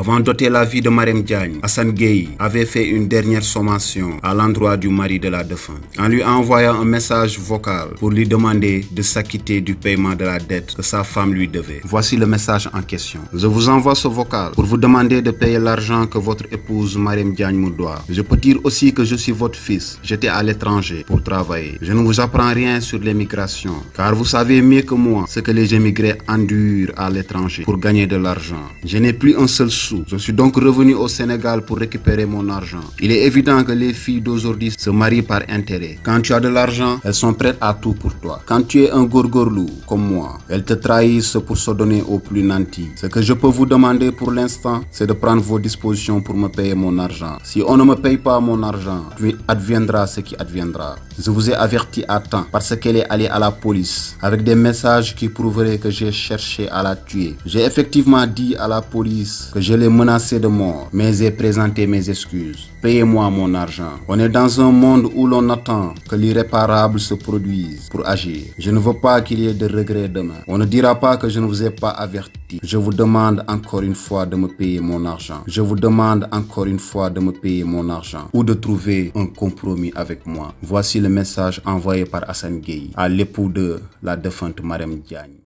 Avant d'ôter la vie de Marem Diagne, Hassan Gueye avait fait une dernière sommation à l'endroit du mari de la défunte en lui envoyant un message vocal pour lui demander de s'acquitter du paiement de la dette que sa femme lui devait. Voici le message en question. Je vous envoie ce vocal pour vous demander de payer l'argent que votre épouse Marem Diagne me doit. Je peux dire aussi que je suis votre fils. J'étais à l'étranger pour travailler. Je ne vous apprends rien sur l'émigration car vous savez mieux que moi ce que les émigrés endurent à l'étranger pour gagner de l'argent. Je n'ai plus un seul sou je suis donc revenu au Sénégal pour récupérer mon argent. Il est évident que les filles d'aujourd'hui se marient par intérêt. Quand tu as de l'argent, elles sont prêtes à tout pour toi. Quand tu es un gorgorlou comme moi, elles te trahissent pour se donner au plus nanti. Ce que je peux vous demander pour l'instant, c'est de prendre vos dispositions pour me payer mon argent. Si on ne me paye pas mon argent, adviendra ce qui adviendra. Je vous ai averti à temps parce qu'elle est allée à la police avec des messages qui prouveraient que j'ai cherché à la tuer. J'ai effectivement dit à la police que j'ai les menacer de mort, mais j'ai présenté mes excuses. Payez-moi mon argent. On est dans un monde où l'on attend que l'irréparable se produise pour agir. Je ne veux pas qu'il y ait de regrets demain. On ne dira pas que je ne vous ai pas averti. Je vous demande encore une fois de me payer mon argent. Je vous demande encore une fois de me payer mon argent ou de trouver un compromis avec moi. Voici le message envoyé par Hassan Gueye à l'époux de la défunte Marem Diagne.